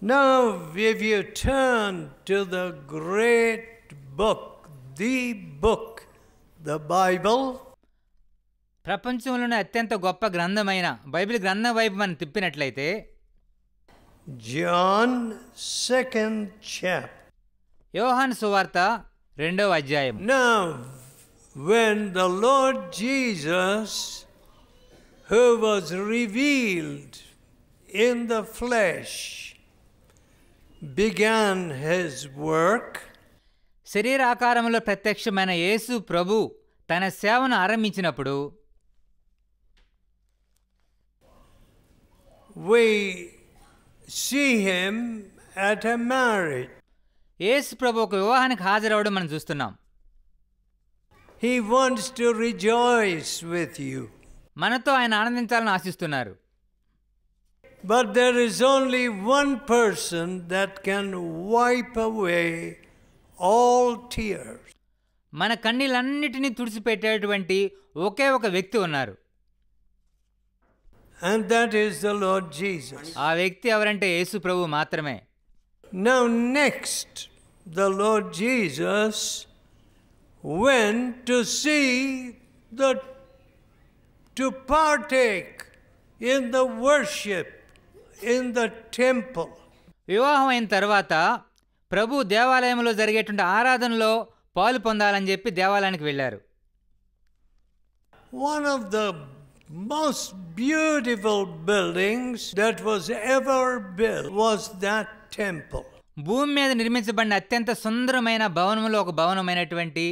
Now, if you turn to the great book, the book, the Bible, ప్రపంచంలోనే అత్యంత గొప్ప గ్రంథమైన బైబిల్ గ్రంథం వైపు మనం తిప్పినట్లయితే జాన్ సెకండ్ చాప్ యోహాన్ సువార్త రెండవ అధ్యాయం Now, when the Lord Jesus, who was revealed in the flesh, began his work శరీరాకారంలో ప్రత్యక్షమైన యేసు ప్రభు తన సేవను ఆరంభించినప్పుడు we see him at a marriage యేసు ప్రభు ఒక వివాహానికి హాజరవడం మనం చూస్తున్నాం he wants to rejoice with you మనతో ఆయన ఆనందించాలని ఆశిస్తున్నారు But there is only one person that can wipe away all tears. మన కన్నీళ్ళన్నిటినీ తుడిచిపెట్టేటువంటి ఒకే ఒక వ్యక్తి ఉన్నారు And that is the Lord Jesus. ఆ వ్యక్తి ఎవరంటే యేసు ప్రభు మాత్రమే. Now next the Lord Jesus went to see the to partake in the worship in the temple వివాహం అయిన తర్వాత ప్రభు దేవాలయంలో జరిగేటువంటి ఆరాధనలో పాలు పొందాలని చెప్పి దేవాలయానికి వెళ్ళారు one of the most beautiful buildings that was ever built was that temple భూమి మీద నిర్మించబడిన అత్యంత సుందరమైన భవనంలో ఒక భవనమైనటువంటి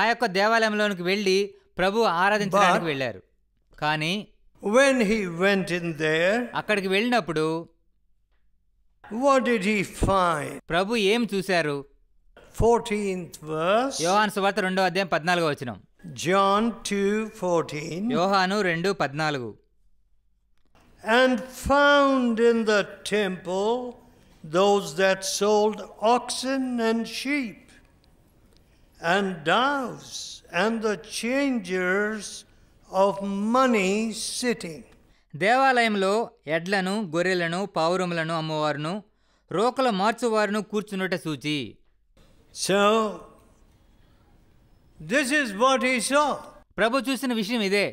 ఆ యొక్క దేవాలయంలోనికి వెళ్ళి ప్రభు ఆరాధించడానికి వెళ్ళారు కానీ When he went in there, what did he find? Prabhu ఏం చూశారు 14th verse. యోహాను సువార్త రెండో అధ్యాయం పద్నాలుగో వచనం. John 2:14. యోహాను padnalgu. And found in the temple those that sold oxen and sheep and doves and the changers of money sitting. దేవాలయంలో ఎడ్లను గొర్రెలను పావురములను అమ్మవారును రోకలు మార్చువారును కూర్చున్నట సూచి సో దిస్ ఇస్ వాట్ ఈ సో ప్రభు చూసిన విషయం ఇదే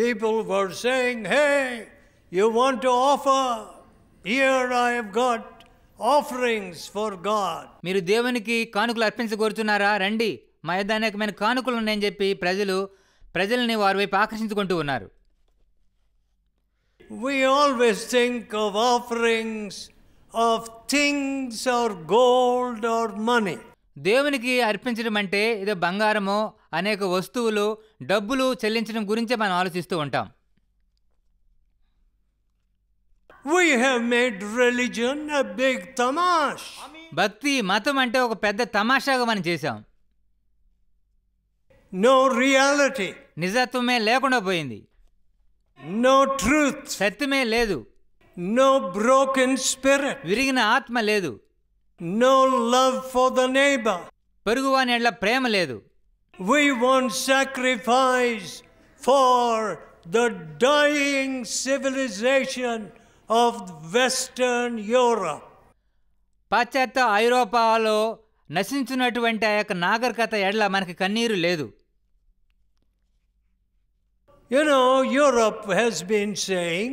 people were saying hey you want to offer here I have got offerings for God మీరు దేవునికి కానుకలు అర్పించగోరుచున్నారా రండి మా మైదానకమైన కానుకలు ఉన్నాయని చెప్పి ప్రజలు ప్రజల్ని వారి వైపు ఆకర్షించుకుంటూ ఉన్నారు we always think of offerings of things or gold or దేవునికి అర్పించడం అంటే ఏదో బంగారము అనేక వస్తువులు డబ్బులు చెల్లించడం గురించే మనం ఆలోచిస్తూ ఉంటాం We have made religion a big తమాష్ భక్తి మతం అంటే ఒక పెద్ద తమాషాగా మనం చేశాం నో రియాలిటీ నిజత్వమే లేకుండా పోయింది నో ట్రూత్ సత్యమే లేదు నో బ్రోకెన్ స్పిరిట్ విరిగిన ఆత్మ లేదు no love for the neighbour పొరుగువాని ఎడ్ల ప్రేమ లేదు we want sacrifice for the dying civilisation of western Europe పాశ్చాత్య ఐరోపాలో నశించినటువంటి ఆ యొక్క నాగరికత ఎడ్ల మనకి కన్నీరు లేదు You know, Europe has been saying,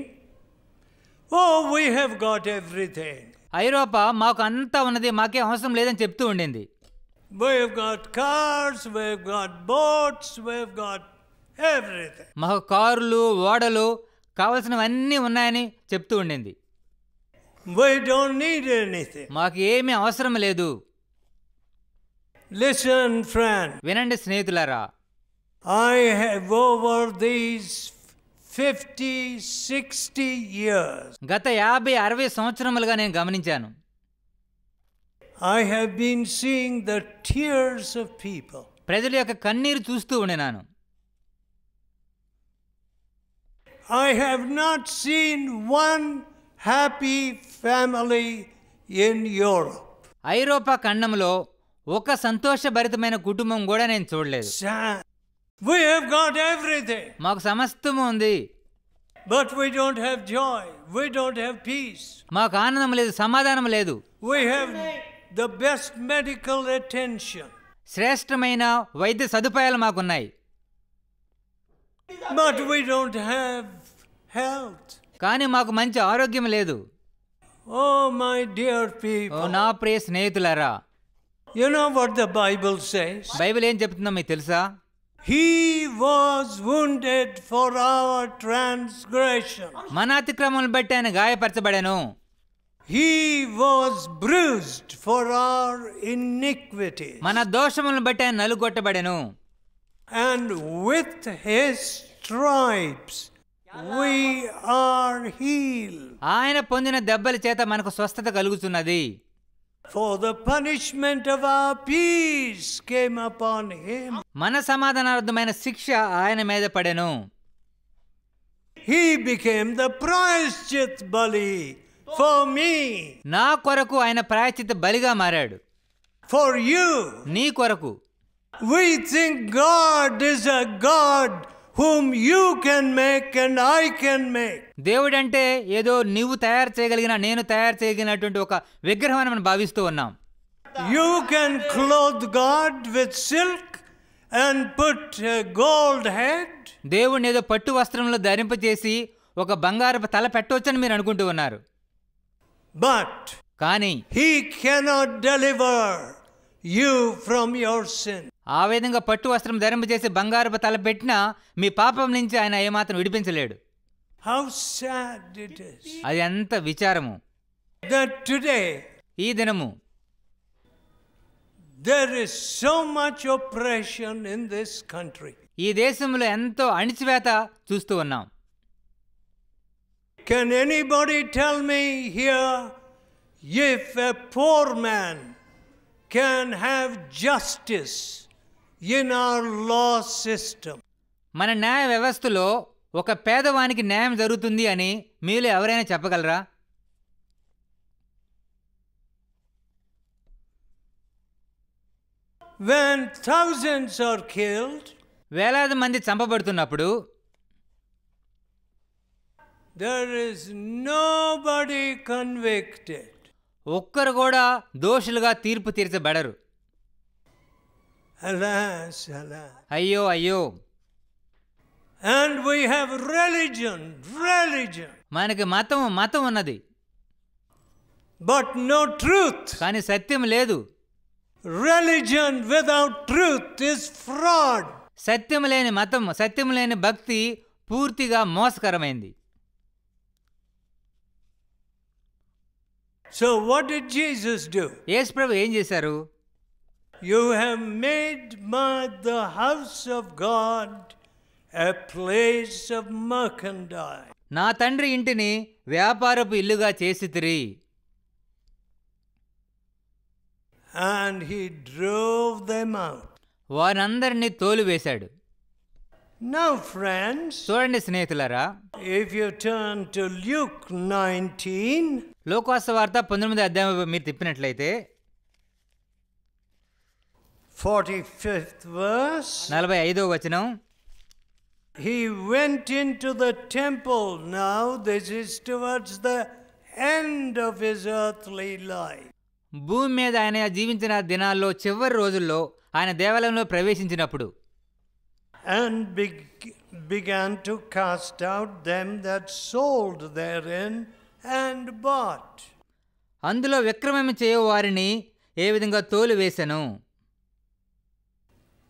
oh, we have got everything. ఐరోపా మాకు అంతా ఉన్నది మాకే అవసరం లేదని చెప్తూ ఉండింది We've got cars, we've got boats, we've got everything. మాకు కార్లు ఓడలు కావలసినవన్నీ ఉన్నాయని చెప్తూ ఉండింది We don't need anything. మాకు ఏమీ అవసరం లేదు Listen, friend, వినండి స్నేహితులారా I have over these fifty sixty years గత యాభై అరవై సంవత్సరములుగా నేను గమనించాను I have been seeing the tears of people ప్రజల యొక్క కన్నీరు చూస్తూ ఉండినాను I have not seen one happy family in Europe ఐరోపా ఖండంలో ఒక సంతోషభరితమైన కుటుంబం కూడా నేను చూడలేదు We have got everything. మాకు సమస్తము ఉంది But we don't have joy. We don't have peace. మాకు ఆనందం లేదు సమాధానం లేదు We have the best medical attention. శ్రేష్టమైన వైద్య సదుపాయాలు మాకున్నాయి But we don't have health. కానీ మాకు మంచి ఆరోగ్యం లేదు Oh, my dear oh people. నా ప్రియ స్నేహితులారా You know what the Bible says? Bible ఏం చెప్తుందో మీకు తెలుసా He was wounded for our transgression. మన అతిక్రమములు బట్టి ఆయన గాయపరచబడెను. He was bruised for our iniquities. మన దోషములను బట్టి ఆయన నలుగొట్టబడెను. And with his stripes we are healed. ఆయన పొందిన దెబ్బల చేత మనకు స్వస్థత కలుగుతున్నది. For the punishment peace came upon him మన సమాధానార్థమైన శిక్ష ఆయన మీద పడెను హీ బికేమ్ ద ప్రాయశ్చిత్ బలి ఫర్ మీ నా కొరకు ఆయన ప్రాయశ్చిత బలిగా మారాడు ఫర్ యు నీ కొరకు we think God is a God whom you can make and I can make దేవుడంటే ఏదో నీవు తయారు చేయగలిగిన నేను తయారు చేయగలిగినటువంటి ఒక విగ్రహం అని మనం భావిస్తూ ఉన్నాం you can clothe God with silk and put gold head దేవుడిని ఏదో పట్టు వస్త్రంలో ధరింపచేసి ఒక బంగారపు తల పెట్టవచ్చని మీరు అనుకుంటూ ఉన్నారు బట్ కానీ he cannot deliver you from your sin ఆ విధంగా పట్టు వస్త్రం బంగారుపు బంగారపు తలపెట్టినా మీ పాపం నుంచి ఆయన ఏమాత్రం విడిపించలేడు హౌ సాడ్ ఇట్ ఇస్ అది ఎంత విచారము టుడే ఈ దినము there is so much oppression in this country ఈ దేశంలో ఎంతో అణిచివేత చూస్తూ ఉన్నాం can anybody tell me here if a poor man can have justice in our law system. మన న్యాయ వ్యవస్థలో ఒక పేదవానికి న్యాయం జరుగుతుంది అని మీలో ఎవరైనా చెప్పగలరా When thousands are killed, వేలాది మంది చంపబడుతున్నప్పుడు there is nobody convicted ఒక్కరు కూడా దోషులుగా తీర్పు తీర్చబడరు అయ్యో అయ్యో and we have religion religion మనకి మతం మతం ఉన్నది బట్ నో ట్రూత్ కానీ సత్యం లేదు religion without truth is fraud సత్యం లేని మతం సత్యం లేని భక్తి పూర్తిగా మోసకరమైంది so what did Jesus do యేసు ప్రభు ఏం చేశారు you have made my the house of God a place of mercantile నా తండ్రి ఇంటిని వ్యాపారపు ఇల్లుగా చేసితిరి and he drove them out వారందరినీ తోలివేశాడు Now, friends, చూడండి స్నేహితులారా if you turn to Luke 19 లోకాస్ వార్త పంతొమ్మిది అధ్యాయం మీరు తిప్పినట్లయితే 45th నలభై ఐదో వచనం He went into the temple Now this is towards the end of his earthly life. భూమి మీద ఆయన జీవించిన దినాల్లో చివరి రోజుల్లో ఆయన దేవాలయంలో ప్రవేశించినప్పుడు and be began to cast out them that sold therein and bought. అందులో విక్రమము చేయవారిని ఏ విధంగా తోలు వేశాను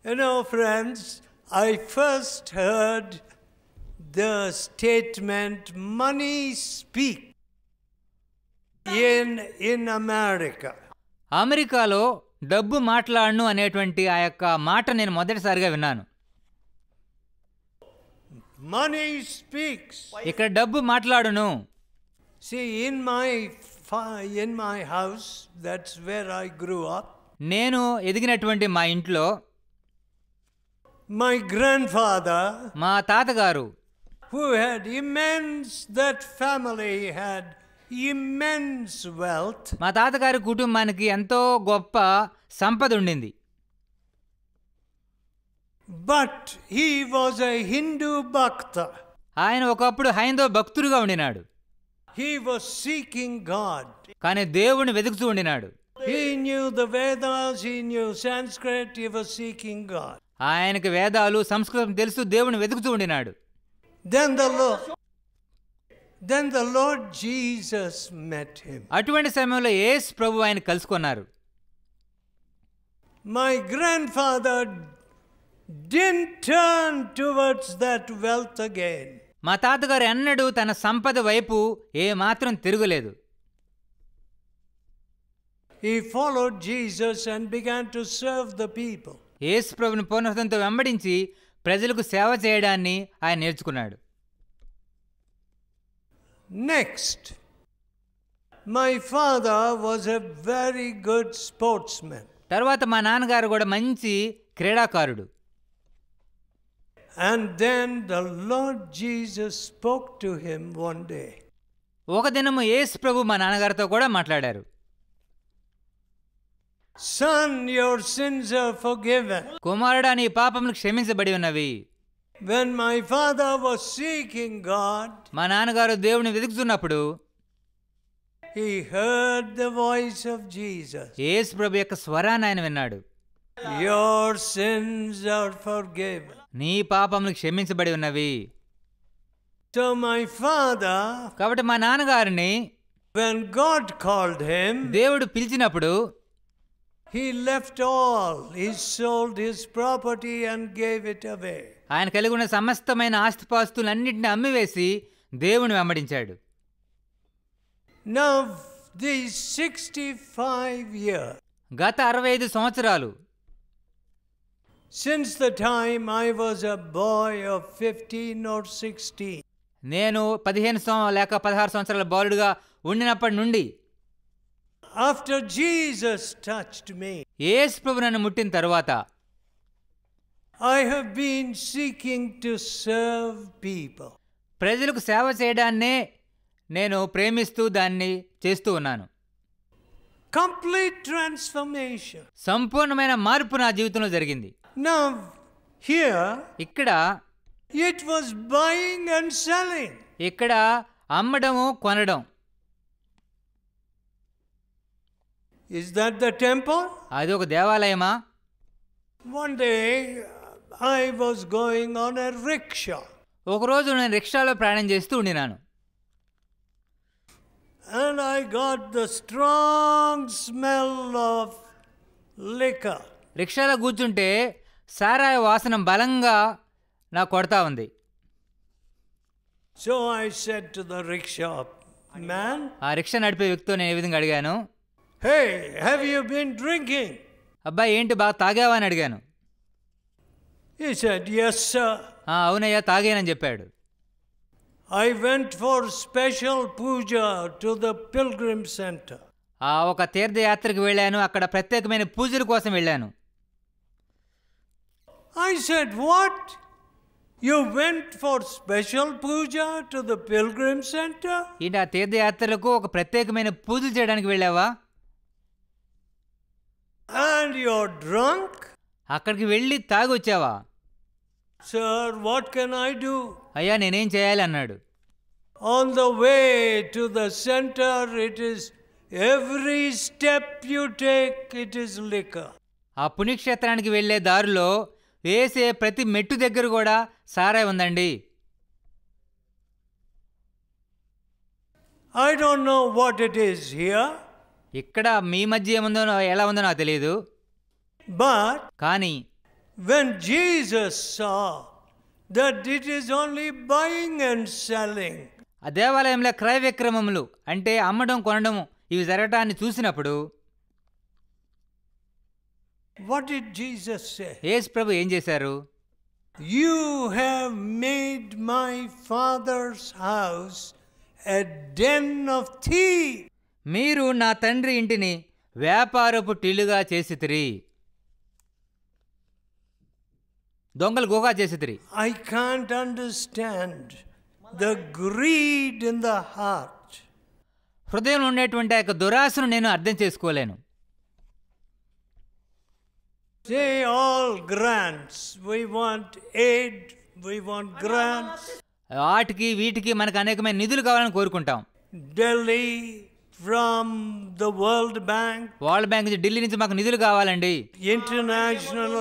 You know, friends, I first heard the statement money speak in, in America. అమెరికాలో డబ్బు మాట్లాడను అనేటువంటి ఆ యొక్క మాట నేను మొదటిసారిగా విన్నాను మనీ స్పీక్స్ ఇక్కడ డబ్బు మాట్లాడును see in my in my house that's where I grew up నేను ఎదిగినటువంటి మా ఇంట్లో మై గ్రాండ్ ఫాదర్ మా తాతగారు who had immense that family had immense wealth మా తాతగారి కుటుంబానికి ఎంతో గొప్ప సంపద ఉండింది but he was a Hindu bhakt ఆయన ఒకప్పుడు హైందవ భక్తుడుగా ఉండినాడు హీ వాజ్ సీకింగ్ గాడ్ కానీ దేవుని వెతుకుతూ ఉండినాడు he knew the Vedas he knew Sanskrit he was seeking God ఆయనకి వేదాలు సంస్కృతం తెలుసు దేవుని వెతుకుతూ ఉండినాడు then the then the Lord Jesus met him అటువంటి సమయంలో యేసు ప్రభు ఆయన కలుసుకున్నారు my grandfather didn't turn towards that wealth again. మా తాతగారు ఎన్నడూ తన సంపద వైపు ఏమాత్రం తిరగలేదు he follow Jesus and began to serve the people యేసు ప్రభుని పూర్ణతంతో వెంబడించి ప్రజలకు సేవ చేయడాన్ని ఆయన నేర్చుకున్నాడు next my father was a very good man తర్వాత మా నాన్నగారు కూడా మంచి క్రీడాకారుడు ఒక దినము యేసు ప్రభు మా నాన్నగారితో కూడా మాట్లాడారు son your sins are forgiven. కుమారుడా నీ పాపములు క్షమించబడి ఉన్నవి when my father was seeking God, మా నాన్నగారు దేవుని వెతుకుతున్నప్పుడు he heard the voice of Jesus. యేసు ప్రభు యొక్క స్వరాన్ని ఆయన విన్నాడు Your sins are forgiven. నీ పాపములు క్షమించబడి ఉన్నవి కాబట్టి మా నాన్నగారిని దేవుడు పిలిచినప్పుడు ఆయన కలిగి ఉన్న సమస్తమైన ఆస్తిపాస్తులన్నింటినీ అమ్మివేసి దేవుని వెంబడించాడు గత అరవై ఐదు సంవత్సరాలు since the time I was a boy of 15 or 16. నేను పదిహేను లేక పదహారు సంవత్సరాల బాలుడుగా ఉండినప్పటి నుండి ఆఫ్టర్ జీసస్ టచ్డ్ మీ యేసు ప్రభు నన్ను ముట్టిన తర్వాత I have been seeking to serve people ప్రజలకు సేవ చేయడాన్నే నేను ప్రేమిస్తూ దాన్ని చేస్తూ ఉన్నాను కంప్లీట్ ట్రాన్స్ఫర్మేషన్ సంపూర్ణమైన మార్పు నా జీవితంలో జరిగింది Now, here, ఇక్కడ it was buying and selling ఇక్కడ అమ్మడము కొనడం ఇస్ దట్ ద టెంపుల్ అది ఒక దేవాలయమా one day I was going on a rickshaw ఒకరోజు నేను రిక్షాలో ప్రయాణం చేస్తూ ఉండినాను and I got the strong smell of liquor రిక్షాలో కూర్చుంటే సారాయి వాసన బలంగా నా కొడతా ఉంది so I said to the rickshaw man ఆ రిక్షా నడిపే వ్యక్తితో నేను ఏ విధంగా అడిగాను hey have you been drinking అబ్బాయి ఏంటి బాగా తాగావా అని అడిగాను హి సెడ్ yes sir అవునయ్యా తాగానని చెప్పాడు I went for special puja to the pilgrim centre ఆ ఒక తీర్థయాత్రకు వెళ్ళాను అక్కడ ప్రత్యేకమైన పూజల కోసం వెళ్ళాను I said, What? You went for special puja to the pilgrim center? ఏంటి ఆ తీర్థయాత్రలకు ఒక ప్రత్యేకమైన పూజలు చేయడానికి వెళ్ళావా And you're drunk? అక్కడికి వెళ్ళి తాగొచ్చావా Sir, what can I do? అయ్యా నేనేం చేయాలి అన్నాడు On the way to the center, it is every step you take, it is liquor. ఆ పుణ్యక్షేత్రానికి వెళ్ళే దారిలో వేసే ప్రతి మెట్టు దగ్గర కూడా సారాయి ఉందండి I don't know what it is here ఇక్కడ మీ మధ్య ఏముందో ఎలా ఉందో నాకు తెలియదు బట్ కానీ when Jesus saw that it is only buying and selling ఆ దేవాలయంలో క్రయ విక్రమములు అంటే అమ్మడం కొనడం ఇవి జరగటాన్ని చూసినప్పుడు వాట్ డిడ్ జీసస్ సే యేసు ప్రభు ఏం చేశారు you have made my father's house a den of thieves మీరు నా తండ్రి ఇంటిని వ్యాపారపు టిల్లుగా చేసితిరి దొంగలు గోగా చేసితిరి I can't understand the greed in the heart హృదయంలో ఉండేటువంటి ఆ యొక్క దురాశను నేను అర్థం చేసుకోలేను They all grants. We want aid, we want grants. వాటికి వీటికి మనకు అనేకమైన నిధులు కావాలని కోరుకుంటాం Delhi from the World Bank World Bank నుంచి ఢిల్లీ నుంచి మాకు నిధులు కావాలండి ఇంటర్నేషనల్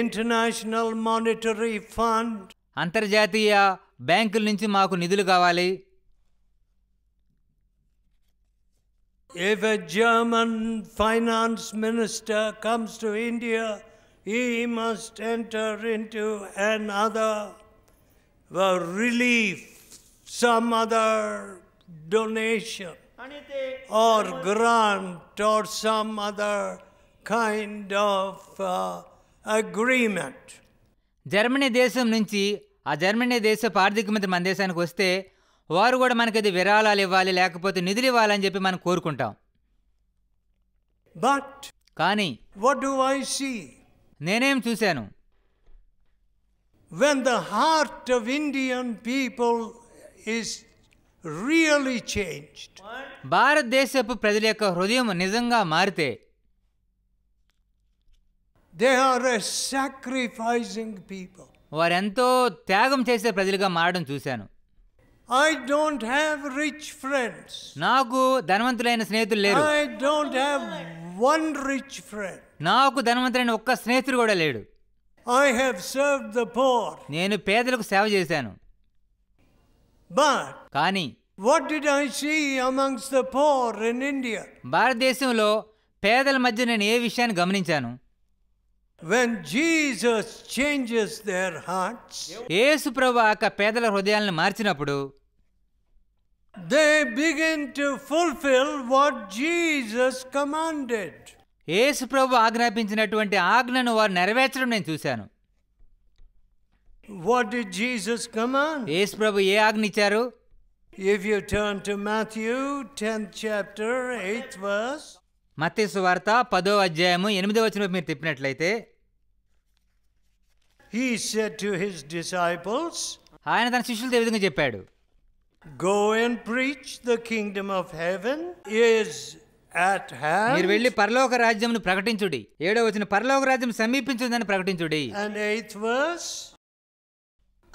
ఇంటర్నేషనల్ మానిటరీ ఫండ్ అంతర్జాతీయ బ్యాంకుల నుంచి మాకు నిధులు కావాలి If a German finance minister comes to India, he must enter into another relief, some other donation or grant or some other kind of uh, agreement. Germany దేశం నుంచి ఆ Germany దేశ ఆర్థిక మంత్రి మన వారు కూడా మనకి అది విరాళాలు ఇవ్వాలి లేకపోతే నిధులు ఇవ్వాలని చెప్పి మనం కోరుకుంటాం బట్ కానీ వాట్ డు ఐ సీ నేనేం చూశాను when the heart of Indian people is really change భారతదేశపు ప్రజల యొక్క హృదయం నిజంగా మారితే దే ఆర్ సాక్రిఫైజింగ్ పీపుల్ వారెంతో త్యాగం చేసే ప్రజలుగా మారడం చూశాను I don't have rich friends నాకు ధనవంతులైన స్నేహితులు లేరు I don't have one rich friend నాకు ధనవంతులైన ఒక్క స్నేహితుడు కూడా లేడు I have serve the poor నేను పేదలకు సేవ చేశాను బట్ కానీ what did I see amongst the poor in India భారతదేశంలో పేదల మధ్య నేను ఏ విషయాన్ని గమనించాను when Jesus changes their hearts యేసు ప్రభు ఆ పేదల హృదయాలను మార్చినప్పుడు they begin to fulfill what Jesus commanded. యేసు ప్రభు ఆజ్ఞాపించినటువంటి ఆజ్ఞను వారు నెరవేర్చడం నేను చూశాను What did Jesus command? యేసు ప్రభు ఏ ఆజ్ఞ ఇచ్చారు If you turn to Matthew 10th chapter 8th verse మత్తేసు వార్త పదో అధ్యాయము ఎనిమిదో వచనం మీరు తిప్పినట్లయితే He said to his disciples ఆయన తన శిష్యులతో ఏ విధంగా చెప్పాడు Go and preach the kingdom of heaven is at hand. మీరు వెళ్ళి పరలోక రాజ్యమును ప్రకటించుడి ఏడో వచ్చిన పరలోక రాజ్యం సమీపించుందని ప్రకటించుడి And eighth verse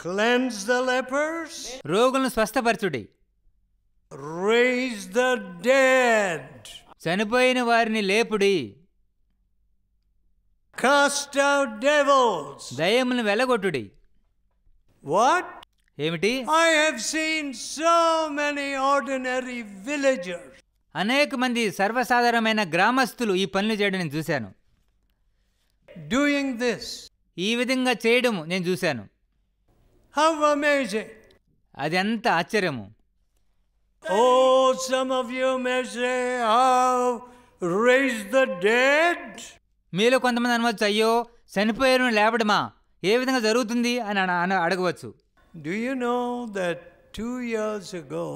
cleanse the lepers రోగులను స్వస్థపరచుడి raise the dead చనిపోయిన వారిని లేపుడి cast out devils దయ్యములను వెలగొట్టుడి what ఏమిటి I have seen so many ordinary villagers అనేక మంది సర్వసాధారణమైన గ్రామస్తులు ఈ పనులు చేయడం చూశాను డూయింగ్ దిస్ ఈ విధంగా చేయడం నేను చూశాను హౌ అమేజింగ్ అది ఎంత ఆశ్చర్యము oh some of you may say how raise the dead మీలో కొంతమంది అనవచ్చు అయ్యో చనిపోయారు లేపడమా ఏ విధంగా జరుగుతుంది అని అడగవచ్చు do you know that two years ago?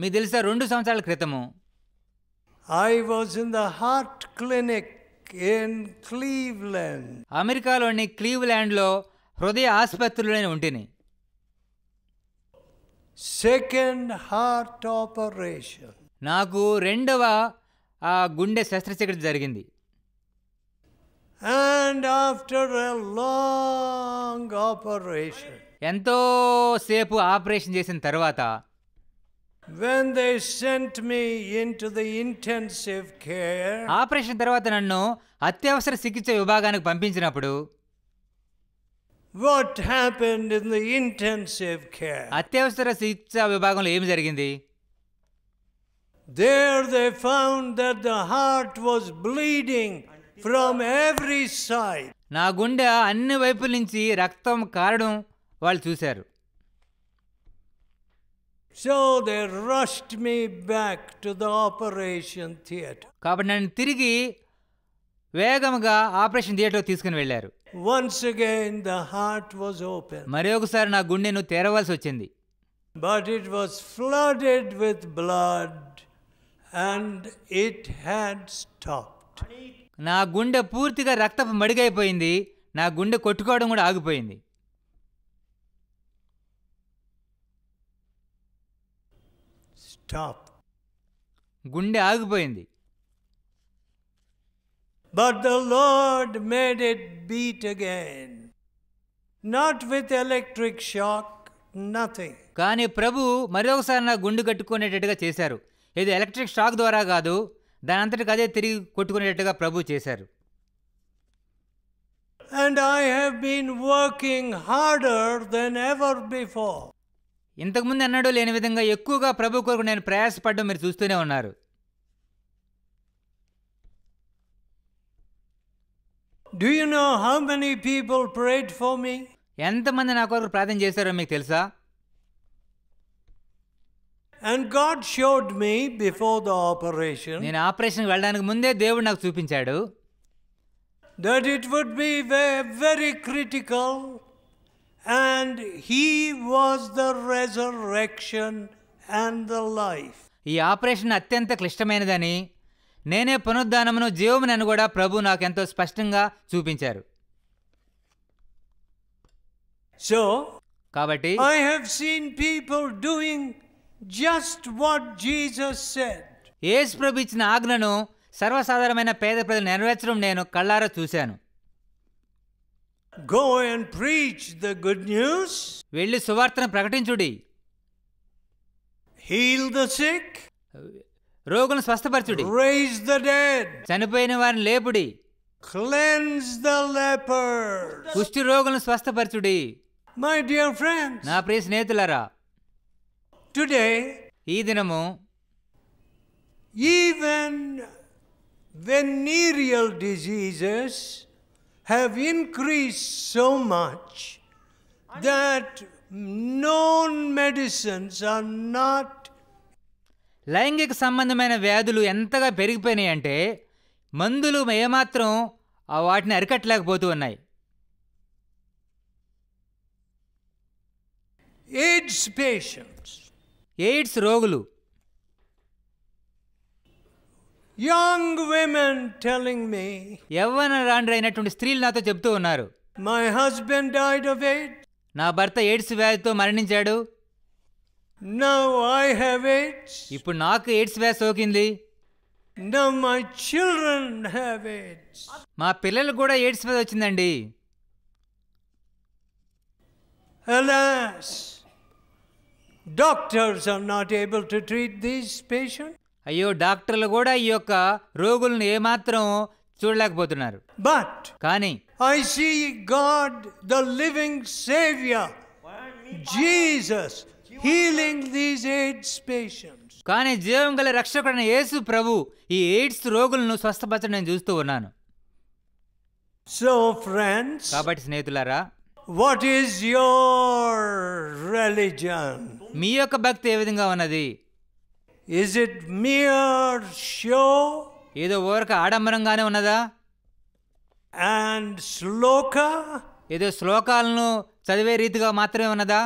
మీకు తెలుసా రెండు సంవత్సరాల క్రితము I was in the heart clinic in Cleveland అమెరికాలోని క్లీవ్లాండ్లో హృదయ ఆసుపత్రిలోనే ఉంటుంది సెకండ్ హార్ట్ ఆపరేషన్ నాకు రెండవ ఆ గుండె శస్త్రచికిత్స జరిగింది and after a long operation ఎంతోసేపు ఆపరేషన్ చేసిన తర్వాత when they me in the intensive operation తర్వాత నన్ను అత్యవసర చికిత్స విభాగానికి పంపించినప్పుడు what happened in the intensive care అత్యవసర చికిత్స విభాగంలో ఏమి జరిగింది there they found that the heart was bleeding from every side నా గుండె అన్ని వైపుల నుంచి రక్తం కారడం వాళ్ళు చూశారు so they rushed me back to the operation theatre కాబట్టి నన్ను తిరిగి వేగంగా ఆపరేషన్ థియేటర్ తీసుకుని వెళ్ళారు once again the heart was open మరి ఒకసారి నా గుండెను తెరవాల్సి వచ్చింది but it was flooded with blood and it had stopped నా గుండె పూర్తిగా రక్తపు మడిగైపోయింది నా గుండె కొట్టుకోవడం కూడా ఆగిపోయింది స్టాప్ గుండె ఆగిపోయింది but the Lord made it beat again not with electric shock nothing కానీ ప్రభు మరొకసారి నా గుండు కట్టుకునేటట్టుగా చేశారు ఇది ఎలక్ట్రిక్ షాక్ ద్వారా కాదు దాని అంతటికి అదే తిరిగి కొట్టుకునేటట్టుగా ప్రభు చేశారు and I have been working harder than ever before ఇంతకుముందు ఎన్నడూ లేని విధంగా ఎక్కువగా ప్రభు కొరకు నేను ప్రయాసపడ్డం మీరు చూస్తూనే ఉన్నారు Do you know how many people prayed for me? ఎంతమంది నా కొరకు ప్రార్థన చేశారో మీకు తెలుసా And God showed me before the operation. నేను ఆపరేషన్కి వెళ్ళడానికి ముందే దేవుడు నాకు చూపించాడు that it would be very critical and he was the resurrection and the life ఈ ఆపరేషన్ అత్యంత క్లిష్టమైనదని నేనే పునరుద్ధానమును జీవమునని కూడా ప్రభు నాకెంతో స్పష్టంగా చూపించారు సో కాబట్టి I have seen people doing just what Jesus said యేసు ప్రభు ఇచ్చిన ఆజ్ఞను సర్వసాధారణమైన పేద ప్రజలు నెరవేర్చడం నేను కళ్ళారా చూశాను go and preach the good news వెళ్ళి సువార్తను ప్రకటించుడి హీల్ ద సిక్ రోగులను స్వస్థపరచుడి రైజ్ ద డెడ్ చనిపోయిన వారిని లేపుడి క్లెన్స్ ద లేపర్ కుష్టి రోగులను స్వస్థపరచుడి మై డియర్ ఫ్రెండ్స్ నా ప్రియ స్నేహితులారా టుడే ఈ దినము even venereal diseases have increased so much that known medicines are not లైంగిక సంబంధమైన వ్యాధులు ఎంతగా పెరిగిపోయినాయి అంటే మందులు ఏమాత్రం వాటిని అరికట్టలేకపోతూ ఉన్నాయి ఎయిడ్స్ పేషెంట్స్ ఎయిడ్స్ రోగులు యంగ్ విమెన్ టెలింగ్ మీ యవ్వన రాండ్రైనటువంటి స్త్రీలు నాతో చెప్తూ ఉన్నారు my husband died of AIDS నా భర్త ఎయిడ్స్ వ్యాధితో మరణించాడు నౌ ఐ హావ్ ఎయిడ్స్ ఇప్పుడు నాకు ఎయిడ్స్ వ్యాధి సోకింది now my children have AIDS మా పిల్లలు కూడా ఎయిడ్స్ వ్యాధి వచ్చిందండి alas doctors are not able to treat these patient అయ్యో డాక్టర్లు కూడా ఈ యొక్క రోగులను ఏమాత్రం చూడలేకపోతున్నారు బట్ కానీ I see God the living saviour Jesus healing these AIDS patients కానీ జీవం గల రక్షకుడైన యేసు ప్రభు ఈ ఎయిడ్స్ రోగులను స్వస్థపరచడం నేను చూస్తూ ఉన్నాను సో ఫ్రెండ్స్ కాబట్టి స్నేహితులారా వాట్ ఈస్ యువర్ రిలీజన్ మీ యొక్క భక్తి ఏ విధంగా ఉన్నది ఇస్ ఇట్ మియర్ షో ఏదో ఓరక ఆడంబరంగానే ఉన్నదా అండ్ శ్లోక ఏదో శ్లోకాలను చదివే రీతిగా మాత్రమే ఉన్నదా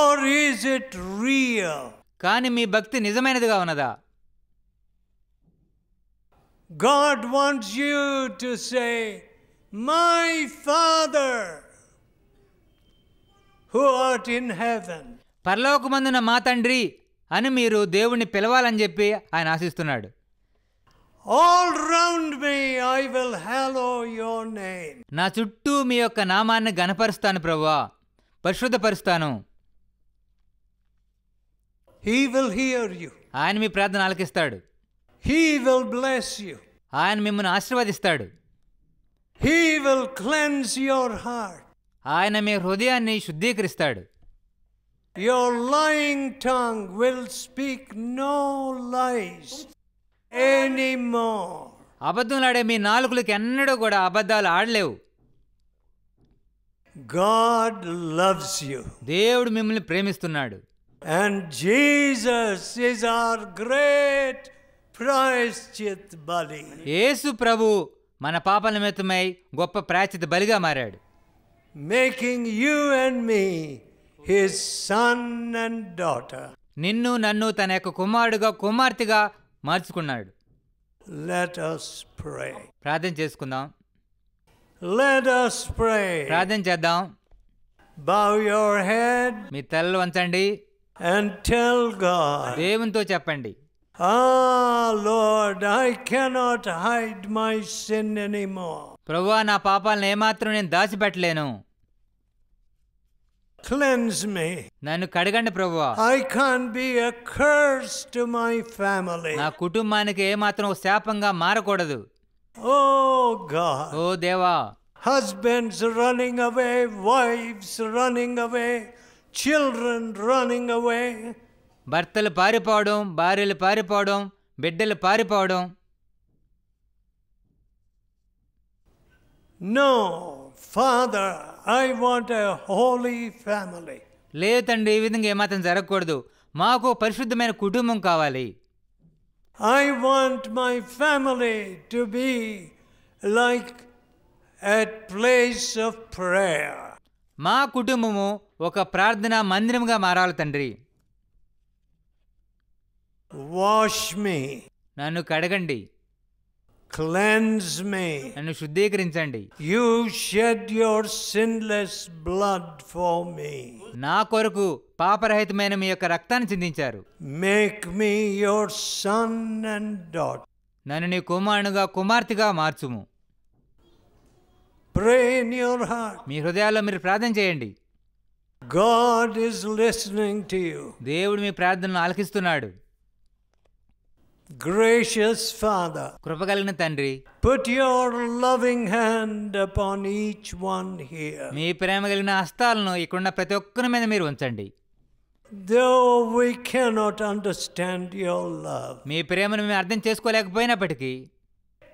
ఆర్ ఈజ్ ఇట్ రియల్ కానీ మీ భక్తి నిజమైనదిగా ఉన్నదా God wants you to say my father who art in heaven పరలోకమందున మా తండ్రి అని మీరు దేవుణ్ణి పిలవాలని చెప్పి ఆయన ఆశిస్తున్నాడు all round me I will hallow your name నా చుట్టూ మీ యొక్క నామాన్ని గణపరుస్తాను ప్రభువా పరిశుద్ధపరుస్తాను హీ విల్ హియర్ యు ఆయన మీ ప్రార్థన ఆలకిస్తాడు హీ విల్ బ్లెస్ యు ఆయన మిమ్మల్ని ఆశీర్వదిస్తాడు he will cleanse your heart ఆయన మీ హృదయాన్ని శుద్ధీకరిస్తాడు Your lying tongue will speak no lies anymore. ఆడే మీ నాలుగులకి ఎన్నడూ కూడా అబద్ధాలు ఆడలేవు God లవ్స్ యు దేవుడు మిమ్మల్ని ప్రేమిస్తున్నాడు and Jesus is our great ప్రాయశ్చిత్ బలి యేసు ప్రభు మన పాపల నిమిత్తమై గొప్ప ప్రాచిత బలిగా మారాడు making you and me his son and daughter నిన్ను నన్ను తన యొక్క కుమారుడుగా కుమార్తెగా మార్చుకున్నాడు లెట్ us pray ప్రార్థన చేసుకుందాం లెట్ us pray ప్రార్థన చేద్దాం bow your head మీ తలలు వంచండి and tell god దేవునితో చెప్పండి Ah, Lord, I cannot hide my sin anymore. ప్రభువా నా పాపాలను ఏమాత్రం నేను దాచిపెట్టలేను Cleanse me. నన్ను కడగండి ప్రభువా I can't be a curse to my family. నా కుటుంబానికి ఏ మాత్రం శాపంగా మారకూడదు. Oh God. ఓ దేవా. Husbands running away, wives running away, children running away. భర్తలు పారిపోవడం, భార్యలు పారిపోవడం, బిడ్డలు పారిపోవడం. No, Father. I want holy family లేదండి ఈ విధంగా ఏమాత్రం జరగకూడదు మాకు పరిశుద్ధమైన కుటుంబం కావాలి I want my family to be like at place of prayer మా కుటుంబము ఒక ప్రార్థన మందిరంగా మారాలి తండ్రి వాష్ మీ నన్ను కడగండి క్లెన్స్ మీ నన్ను శుద్ధీకరించండి you shed your sinless blood for me నా కొరకు పాపరహితమైన మీ యొక్క రక్తాన్ని చిందించారు make me your son and daughter నన్ను నీ కుమారునిగా కుమార్తెగా మార్చుము ప్రే ఇన్ యువర్ మీ హృదయాల్లో మీరు ప్రార్థన చేయండి God is listening to you. దేవుడు మీ ప్రార్థనను ఆలకిస్తున్నాడు Gracious Father, కృపగలిగిన తండ్రి put your loving hand upon each one here. మీ ప్రేమ కలిగిన హస్తాలను ఇక్కడున్న ప్రతి ఒక్కరి మీద మీరు ఉంచండి. Though we cannot understand your love. మీ ప్రేమను మేము అర్థం చేసుకోలేకపోయినప్పటికీ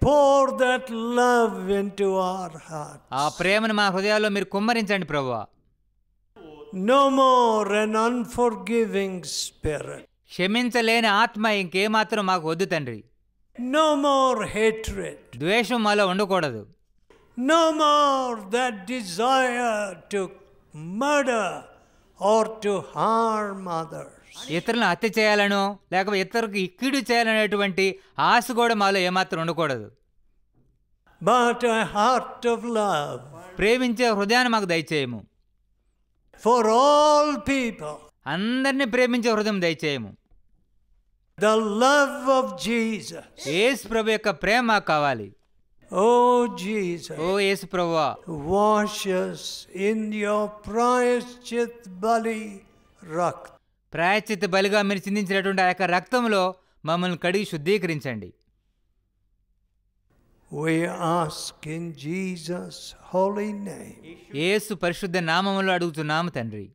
pour that love into our hearts. ఆ ప్రేమను మా హృదయాల్లో మీరు కుమ్మరించండి ప్రభువా. No more an unforgiving spirit. క్షమించలేని ఆత్మ ఇంకేమాత్రం మాకు వద్దు తండ్రి నో మోర్ హేట్రెడ్ ద్వేషం మాలో ఉండకూడదు no more that desire to murder or to harm others ఇతరులను హత్య చేయాలనో లేకపోతే ఇతరులకు ఇక్కిడి చేయాలనేటువంటి ఆశ కూడా మాలో ఏమాత్రం ఉండకూడదు బట్ హార్ట్ ఆఫ్ లవ్ ప్రేమించే హృదయాన్ని మాకు దయచేయము ఫర్ ఆల్ పీపుల్ అందరినీ ప్రేమించే హృదయం దయచేయము the love of Jesus Yesu ప్రభు యొక్క ప్రేమ కావాలి oh, ఓ జీసస్ ఓ యేసు ప్రభువా వాష్ us ఇన్ యువర్ ప్రాయశ్చిత్ బలి రక్త ప్రాయశ్చిత్ బలిగా మీరు చిందించినటువంటి ఆ యొక్క రక్తంలో మమ్మల్ని కడిగి శుద్ధీకరించండి We ask in Jesus holy name. యేసు పరిశుద్ధ నామములో అడుగుతున్నాము తండ్రి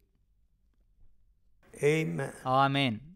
Amen. Amen.